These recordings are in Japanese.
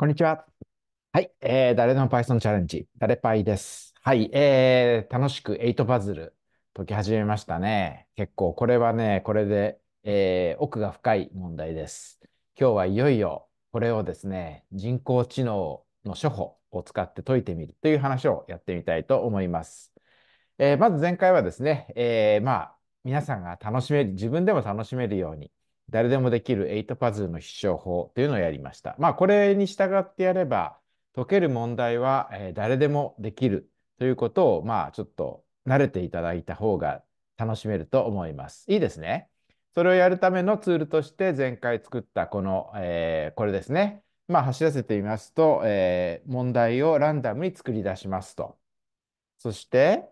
こんにちは。はい、えー、誰の Python チャレンジ、誰パイです。はい、えー、楽しく8パズル解き始めましたね。結構、これはね、これで、えー、奥が深い問題です。今日はいよいよ、これをですね、人工知能の処方を使って解いてみるという話をやってみたいと思います。えー、まず前回はですね、えー、まあ、皆さんが楽しめる、自分でも楽しめるように、誰でもできる8パズルの必勝法というのをやりました。まあ、これに従ってやれば、解ける問題は、えー、誰でもできるということを、まあ、ちょっと慣れていただいた方が楽しめると思います。いいですね。それをやるためのツールとして前回作ったこの、えー、これですね。まあ、走らせてみますと、えー、問題をランダムに作り出しますと。そして、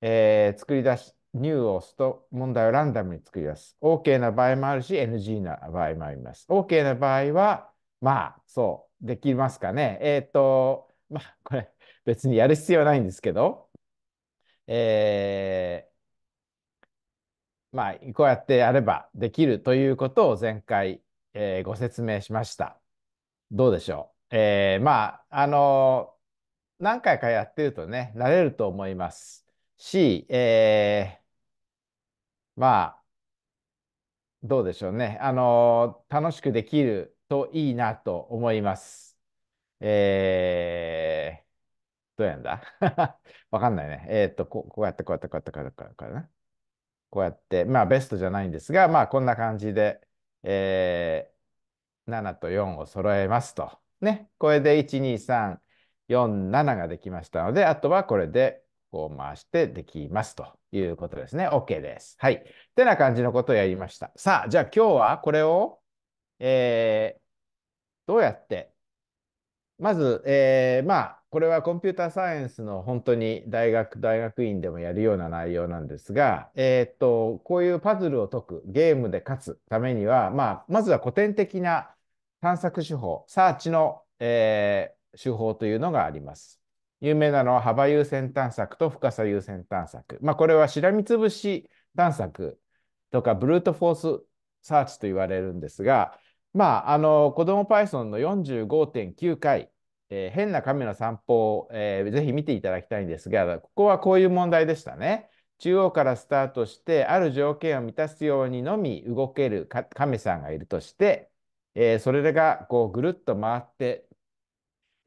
えー、作り出しニューを押すと問題をランダムに作り出す。OK な場合もあるし、NG な場合もあります。OK な場合は、まあ、そう、できますかね。えっ、ー、と、まあ、これ、別にやる必要ないんですけど、えー、まあ、こうやってやればできるということを前回、えー、ご説明しました。どうでしょう。えー、まあ、あの何回かやってるとね、慣れると思います。し、えー、まあ、どうでしょうね。あの、楽しくできるといいなと思います。えー、どうやんだ わかんないね。えー、っとこ、うやって、こうやって、こうやって、こうやって、こうやって、こうやって、こうやって、まあ、ベストじゃないんですが、まあ、こんな感じで、えー、7と4を揃えますと。ね。これで1、2、3、4、7ができましたので、あとはこれで、こう回してできますということですね。OK です。はい。ってな感じのことをやりました。さあ、じゃあ今日はこれを、えー、どうやって、まず、えー、まあ、これはコンピューターサイエンスの本当に大学、大学院でもやるような内容なんですが、えー、っと、こういうパズルを解く、ゲームで勝つためには、まあ、まずは古典的な探索手法、サーチの、えー、手法というのがあります。有名なのは幅優先探索と深さ優先探索。まあ、これはしらみつぶし探索とかブルートフォースサーチと言われるんですが、まあ、あの子ども Python の45.9回、えー、変な亀の散歩を、えー、ぜひ見ていただきたいんですが、ここはこういう問題でしたね。中央からスタートして、ある条件を満たすようにのみ動ける亀さんがいるとして、えー、それがこうぐるっと回って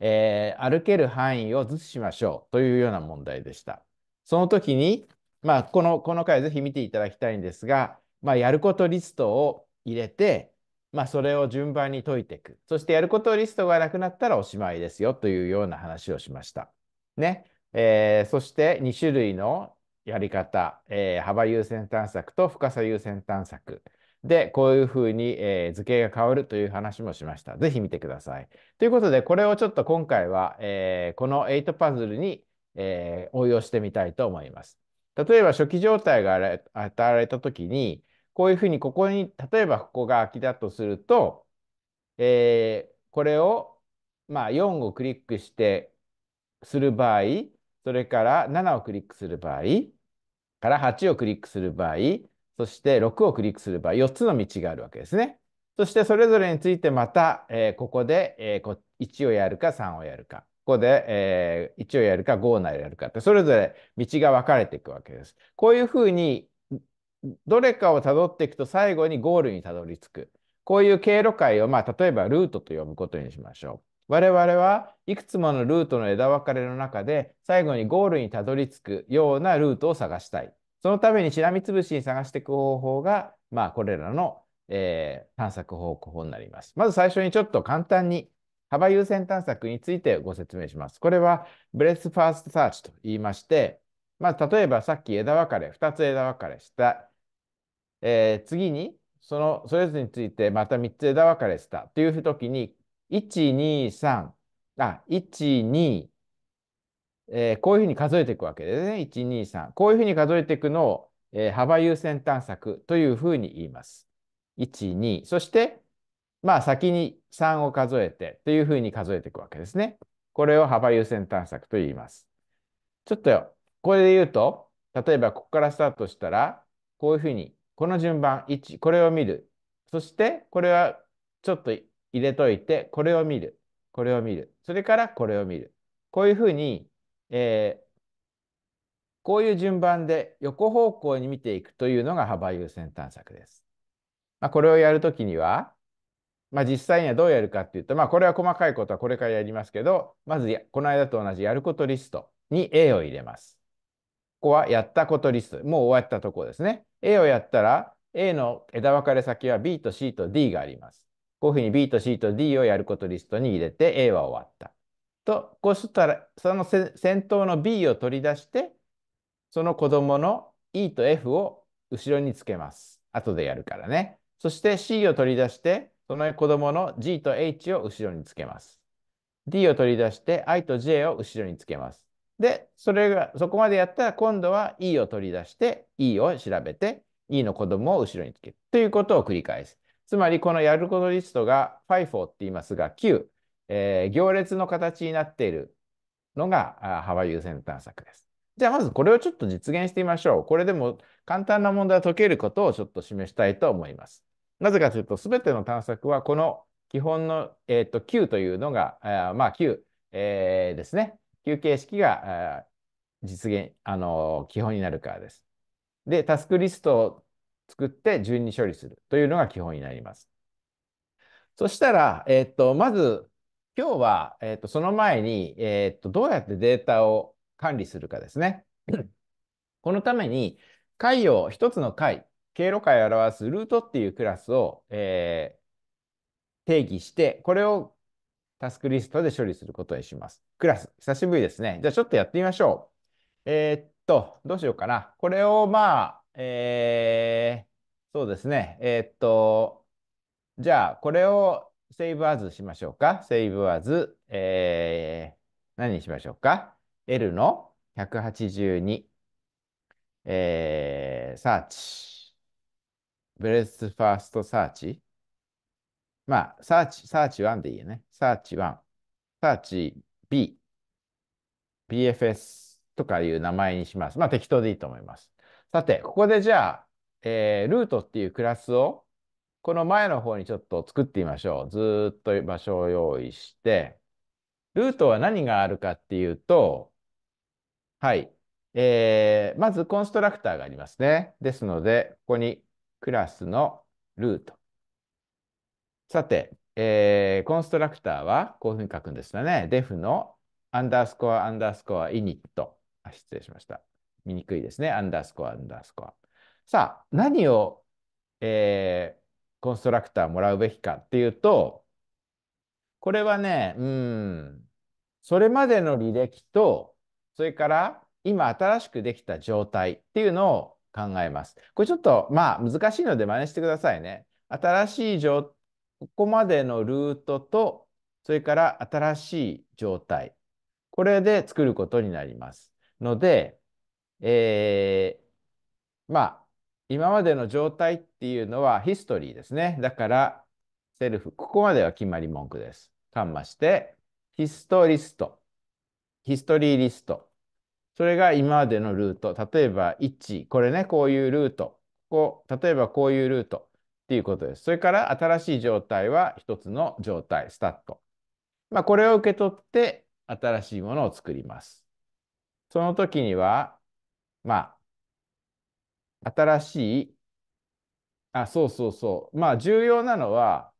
えー、歩ける範囲をずつしましょうというような問題でした。その時に、まあ、このこの回ぜひ見ていただきたいんですが、まあ、やることリストを入れて、まあ、それを順番に解いていく。そしてやることリストがなくなったらおしまいですよというような話をしました。ね。えー、そして2種類のやり方、えー、幅優先探索と深さ優先探索。で、こういうふうに、えー、図形が変わるという話もしました。ぜひ見てください。ということで、これをちょっと今回は、えー、この8パズルに、えー、応用してみたいと思います。例えば、初期状態が与えられたときに、こういうふうに、ここに、例えばここが空きだとすると、えー、これを、まあ、4をクリックしてする場合、それから7をクリックする場合、から8をクリックする場合、そして6をクリックする場合、4つの道があるわけですね。そしてそれぞれについてまた、えー、ここで、えー、1をやるか3をやるか、ここで、えー、1をやるか5をやるかって、それぞれ道が分かれていくわけです。こういうふうに、どれかをたどっていくと最後にゴールにたどり着く。こういう経路界を、まあ、例えばルートと呼ぶことにしましょう。我々はいくつものルートの枝分かれの中で最後にゴールにたどり着くようなルートを探したい。そのためにしらみつぶしに探していく方法が、まあ、これらの、えー、探索方法になります。まず最初にちょっと簡単に幅優先探索についてご説明します。これはブレスファーストサーチと言いまして、まあ、例えばさっき枝分かれ、2つ枝分かれした。えー、次に、そのそれぞれについてまた3つ枝分かれしたという時に、1、2、3、あ、1、2、えー、こういうふうに数えていくわけですね。1、2、3。こういうふうに数えていくのを、えー、幅優先探索というふうに言います。1、2。そして、まあ先に3を数えてというふうに数えていくわけですね。これを幅優先探索と言います。ちょっとよ、これで言うと、例えばここからスタートしたら、こういうふうに、この順番、1、これを見る。そして、これはちょっと入れといて、これを見る。これを見る。それからこれを見る。こういうふうに、えー、こういう順番で横方向に見ていくというのが幅優先探索です。まあ、これをやるときには、まあ、実際にはどうやるかっていうと、まあ、これは細かいことはこれからやりますけど、まずこの間と同じやることリストに A を入れます。ここはやったことリスト、もう終わったところですね。A をやったら A の枝分かれ先は B と C と D があります。こういうふうに B と C と D をやることリストに入れて A は終わった。と、こうしたら、その先頭の B を取り出して、その子供の E と F を後ろにつけます。後でやるからね。そして C を取り出して、その子供の G と H を後ろにつけます。D を取り出して、I と J を後ろにつけます。で、それが、そこまでやったら今度は E を取り出して、E を調べて、E の子供を後ろにつける。ということを繰り返す。つまり、このやることリストが FIFO って言いますが、9。えー、行列の形になっているのがハワイ優先探索です。じゃあまずこれをちょっと実現してみましょう。これでも簡単な問題を解けることをちょっと示したいと思います。なぜかというと、すべての探索はこの基本の、えーと、Q というのが、あまあ Q、えー、ですね。Q 形式が実現、あのー、基本になるからです。で、タスクリストを作って順に処理するというのが基本になります。そしたら、えっ、ー、と、まず今日は、えーと、その前に、えーと、どうやってデータを管理するかですね。このために、回を一つの回、経路回を表すルートっていうクラスを、えー、定義して、これをタスクリストで処理することにします。クラス、久しぶりですね。じゃあちょっとやってみましょう。えー、っと、どうしようかな。これをまあ、えー、そうですね。えー、っと、じゃあこれをセーブアズしましょうか。セーブアズ、えー、何にしましょうか。L の182、えー、サーチ、ブレスファーストサーチ。まあ、サーチ、サーチ1でいいよね。サーチ1、サーチ B、BFS とかいう名前にします。まあ、適当でいいと思います。さて、ここでじゃあ、えー、ルートっていうクラスをこの前の方にちょっと作ってみましょう。ずっと場所を用意して、ルートは何があるかっていうと、はい。えー、まずコンストラクターがありますね。ですので、ここにクラスのルート。さて、えー、コンストラクターはこういうふうに書くんですよね。def のアンダースコアアンダースコアイニット。あ、失礼しました。見にくいですね。アンダースコアアンダースコア。さあ、何を、えー、コンストラクターもらうべきかっていうと、これはね、うん、それまでの履歴と、それから今新しくできた状態っていうのを考えます。これちょっとまあ難しいので真似してくださいね。新しい状、ここまでのルートと、それから新しい状態。これで作ることになります。ので、えー、まあ、今までの状態っていうのはヒストリーですね。だから、セルフ、ここまでは決まり文句です。カンマして、ヒストリスト、ヒストリーリスト。それが今までのルート。例えば1、これね、こういうルート。ここ、例えばこういうルートっていうことです。それから新しい状態は一つの状態、スタット。まあ、これを受け取って新しいものを作ります。その時には、まあ、新しい、あ、そうそうそう。まあ、重要なのは、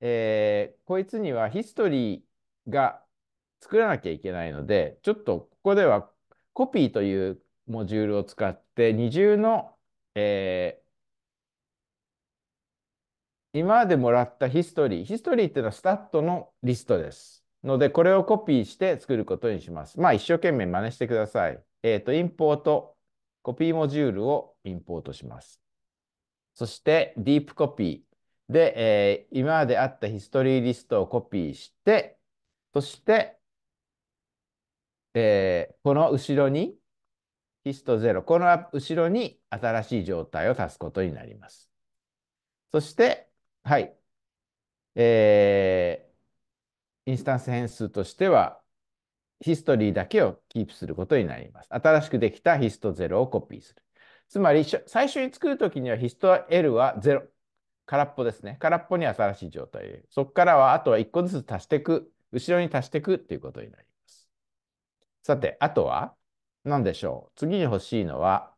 えー、こいつにはヒストリーが作らなきゃいけないので、ちょっとここではコピーというモジュールを使って、二重の、えー、今までもらったヒストリー。ヒストリーっていうのはスタットのリストです。ので、これをコピーして作ることにします。まあ、一生懸命真似してください。えっ、ー、と、インポートコピーモジュールをインポートします。そして、ディープコピーで、えー、今まであったヒストリーリストをコピーして、そして、えー、この後ろに、ヒスト0、この後ろに新しい状態を足すことになります。そして、はい、えー、インスタンス変数としては、ヒストリーだけをキープすることになります。新しくできたヒスト0をコピーする。つまり、最初に作るときにはヒスト L は0。空っぽですね。空っぽに新しい状態。そこからは、あとは1個ずつ足していく。後ろに足していくっていうことになります。さて、あとは何でしょう次に欲しいのは、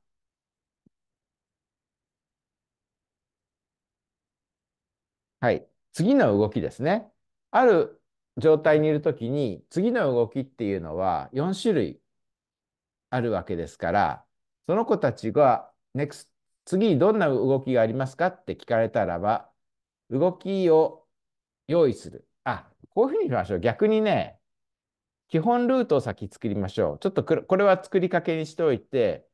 はい。次の動きですね。ある状態にいる時に次の動きっていうのは4種類あるわけですからその子たちが NEXT 次にどんな動きがありますかって聞かれたらば動きを用意する。あこういうふうにしましょう。逆にね基本ルートを先作りましょう。ちょっとこれは作りかけにしておいて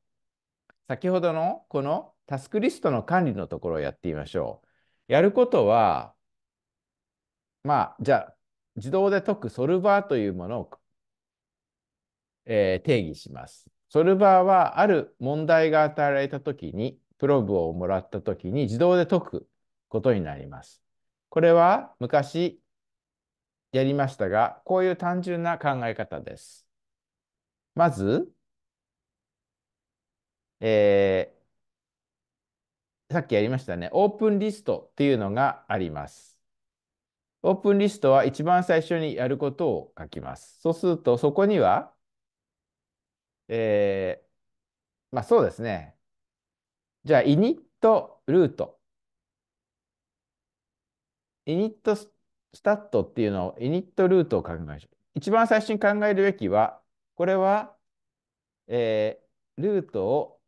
先ほどのこのタスクリストの管理のところをやってみましょう。やることはまあじゃあ自動で解くソルバーというものを、えー、定義します。ソルバーはある問題が与えられたときに、プローブをもらったときに自動で解くことになります。これは昔やりましたが、こういう単純な考え方です。まず、えー、さっきやりましたね、オープンリストっていうのがあります。オープンリストは一番最初にやることを書きます。そうすると、そこには、えー、まあそうですね。じゃあ、イニットルート。イニットスタットっていうのを、イニットルートを考えましょう。一番最初に考えるべきは、これは、えー、ルートを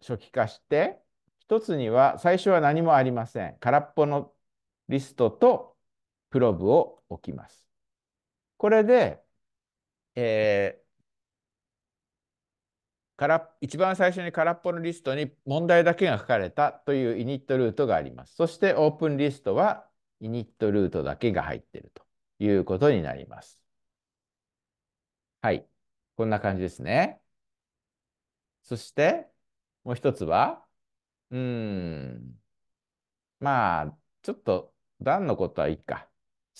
初期化して、一つには最初は何もありません。空っぽのリストとプロブを置きます。これで、えー、から一番最初に空っぽのリストに問題だけが書かれたというイニットルートがあります。そしてオープンリストはイニットルートだけが入っているということになります。はい。こんな感じですね。そして、もう一つは、うん、まあ、ちょっと段のことはいいか。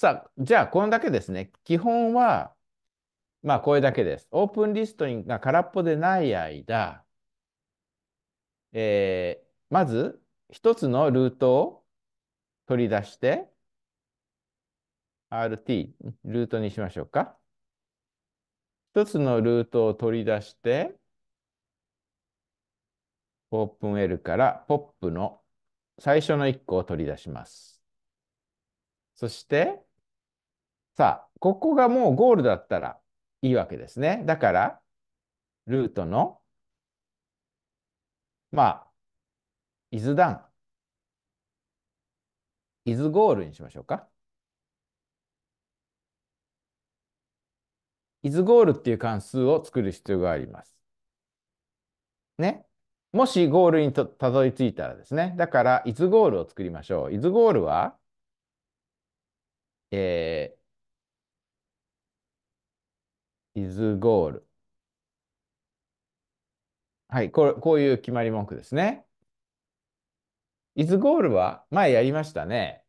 さあ、じゃあ、こんだけですね。基本は、まあ、これだけです。オープンリストが空っぽでない間、えー、まず、一つのルートを取り出して、RT、ルートにしましょうか。一つのルートを取り出して、オープン L からポップの最初の1個を取り出します。そして、さあ、ここがもうゴールだったらいいわけですね。だから、ルートの、まあ、イズダン、イズゴールにしましょうか。イズゴールっていう関数を作る必要があります。ね。もしゴールにたどり着いたらですね。だから、イズゴールを作りましょう。イズゴールは、えー、is goal。はい、これ、こういう決まり文句ですね。is goal は前やりましたね。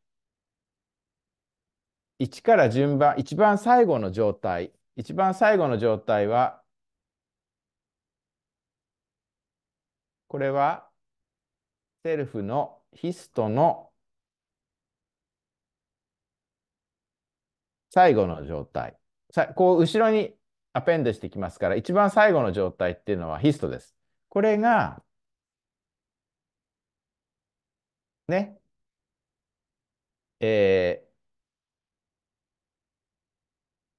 1から順番、一番最後の状態。一番最後の状態は、これは、セルフのヒストの最後の状態。さこう後ろにアペンドしてきますから、一番最後の状態っていうのはヒストです。これが、ね、え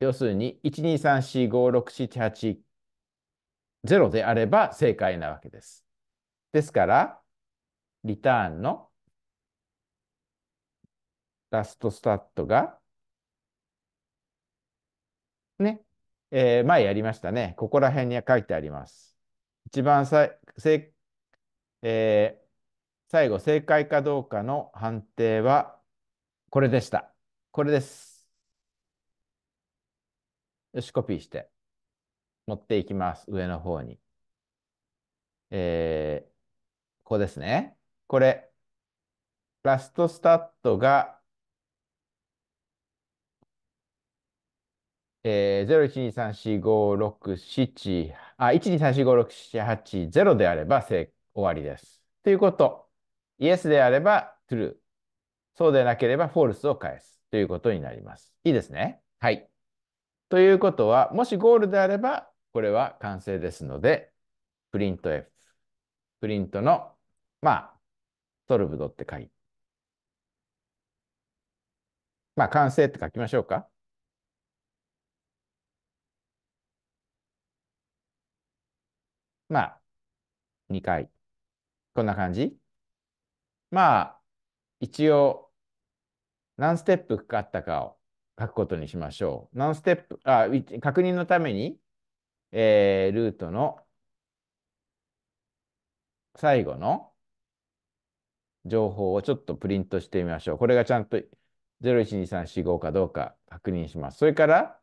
ー、要するに、123456788であれば正解なわけです。ですから、リターンのラストスタットが、ね、えー、前やりましたね。ここら辺に書いてあります。一番さ正、えー、最後、正解かどうかの判定はこれでした。これです。よし、コピーして、持っていきます。上の方に。えー、ここですね。これ、ラストスタットがえー、0 1 2 3 4 5 6 7あ、123456780であれば正終わりです。ということ。イエスであれば true。そうでなければ false を返すということになります。いいですね。はい。ということは、もしゴールであれば、これは完成ですので、プリント F。プリントの、まあ、ソルブドって書いて。まあ、完成って書きましょうか。まあ、2回。こんな感じ。まあ、一応、何ステップかかったかを書くことにしましょう。何ステップ、あ確認のために、えー、ルートの最後の情報をちょっとプリントしてみましょう。これがちゃんと01234 5かどうか確認します。それから、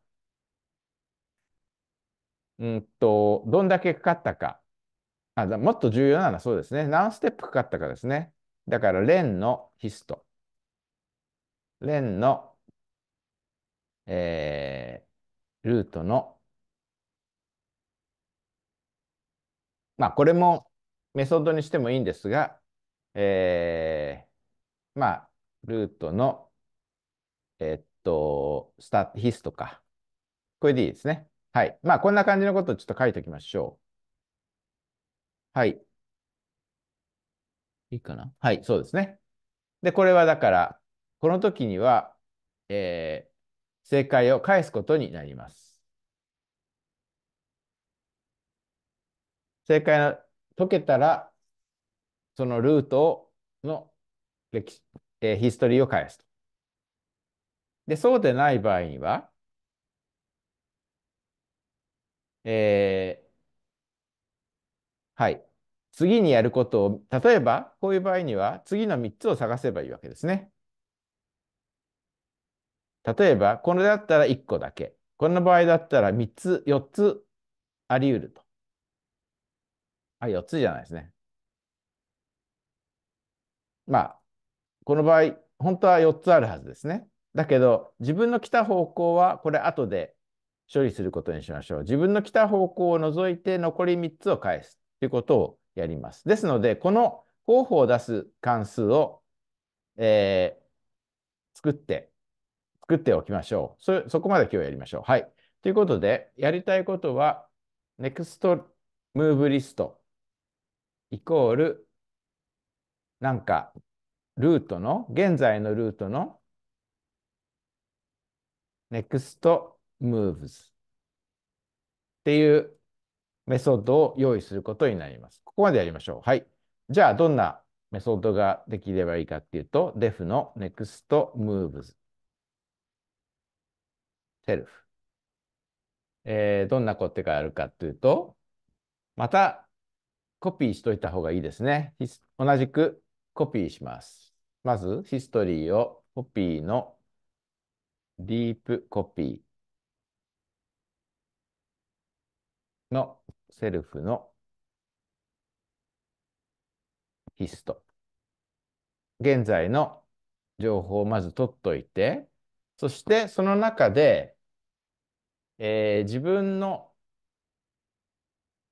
うんと、どんだけかかったか。あもっと重要なのはそうですね。何ステップかかったかですね。だから、レンのヒスト。レンの、えー、ルートの、まあ、これもメソッドにしてもいいんですが、えー、まあ、ルートの、えー、っと、スタヒストか。これでいいですね。はい。まあ、こんな感じのことをちょっと書いておきましょう。はい。いいかなはい、そうですね。で、これはだから、この時には、えー、正解を返すことになります。正解の解けたら、そのルートの歴史、えー、ヒストリーを返すと。で、そうでない場合には、えー、はい。次にやることを、例えば、こういう場合には、次の3つを探せばいいわけですね。例えば、これだったら1個だけ。この場合だったら3つ、4つあり得ると。あ、4つじゃないですね。まあ、この場合、本当は4つあるはずですね。だけど、自分の来た方向は、これ後で処理することにしましょう。自分の来た方向を除いて残り3つを返すということをやります。ですので、この候補を出す関数を、えー、作って、作っておきましょうそ。そこまで今日やりましょう。はい。ということで、やりたいことは、next move list イコール、なんか、ルートの、現在のルートの next moves っていうメソッドを用意することになります。ここまでやりましょう。はい。じゃあ、どんなメソッドができればいいかっていうと、def の next moves self。えー、どんなことがあるかっていうと、またコピーしといた方がいいですね。同じくコピーします。まず、ヒストリーをコピーのディープコピー。のセルフのヒスト。現在の情報をまず取っといて、そしてその中で、えー、自分の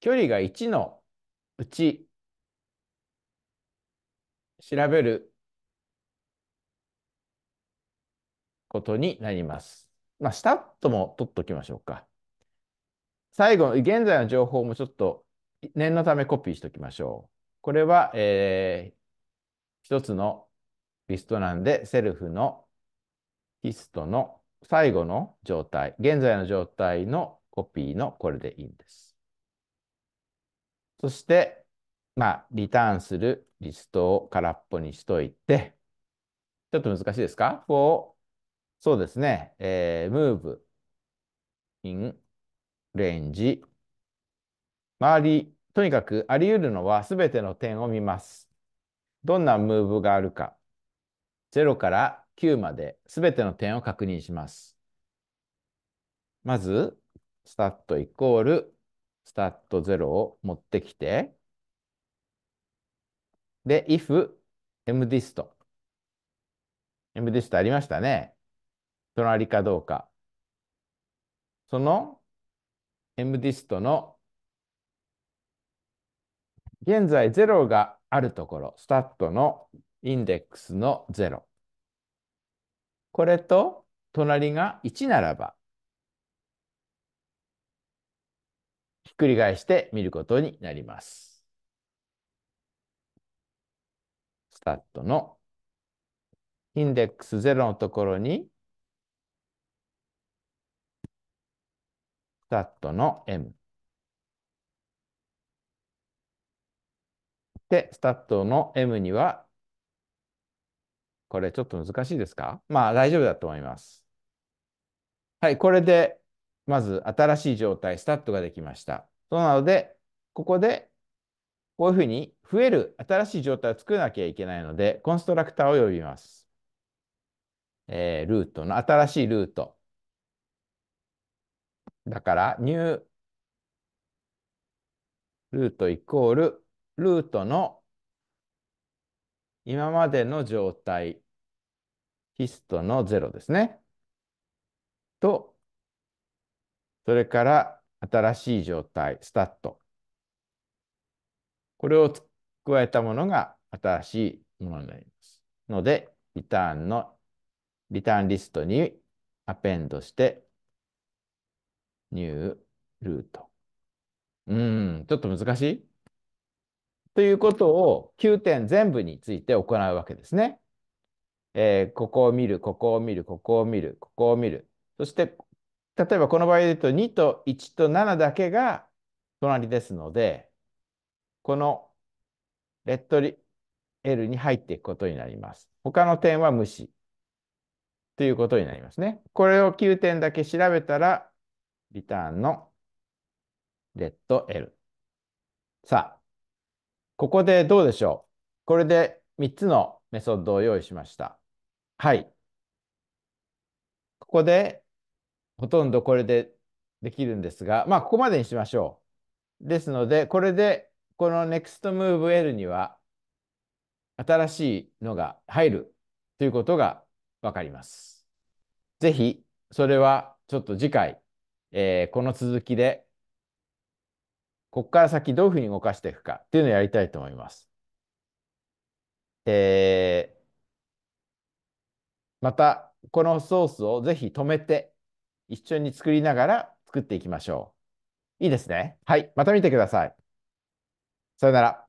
距離が1のうち調べることになります。まあ、スタッとも取っときましょうか。最後の現在の情報もちょっと念のためコピーしておきましょう。これは、えー、一つのリストなんで、セルフのヒストの最後の状態、現在の状態のコピーのこれでいいんです。そして、まあ、リターンするリストを空っぽにしといて、ちょっと難しいですか ?for、そうですね、えー、move in レンジ、周り、とにかくあり得るのはすべての点を見ます。どんなムーブがあるか、0から9まですべての点を確認します。まず、スタットイコール、スタット0を持ってきて、で、if mdist。mdist ありましたね。隣かどうか。その MDIST の現在0があるところ、スタットのインデックスの0。これと隣が1ならば、ひっくり返して見ることになります。スタットのインデックス0のところにタットの M。で、スタッドの M には、これちょっと難しいですかまあ大丈夫だと思います。はい、これで、まず新しい状態、スタッドができました。そうなので、ここで、こういうふうに増える新しい状態を作らなきゃいけないので、コンストラクターを呼びます。えー、ルートの新しいルート。だから、new ルートイコールルートの今までの状態、ヒストの0ですね。と、それから新しい状態、スタット。これを加えたものが新しいものになります。ので、リターンの、リターンリストにアペンドしてニュールート。うん、ちょっと難しいということを9点全部について行うわけですね。えー、ここを見る、ここを見る、ここを見る、ここを見る。そして、例えばこの場合で言うと2と1と7だけが隣ですので、このレッドリ L に入っていくことになります。他の点は無視ということになりますね。これを9点だけ調べたら、リターンのレッド L。さあ、ここでどうでしょうこれで3つのメソッドを用意しました。はい。ここで、ほとんどこれでできるんですが、まあ、ここまでにしましょう。ですので、これで、この NextMoveL には、新しいのが入るということがわかります。ぜひ、それはちょっと次回えー、この続きで、ここから先どういうふうに動かしていくかっていうのをやりたいと思います。えー、また、このソースをぜひ止めて、一緒に作りながら作っていきましょう。いいですね。はい。また見てください。さよなら。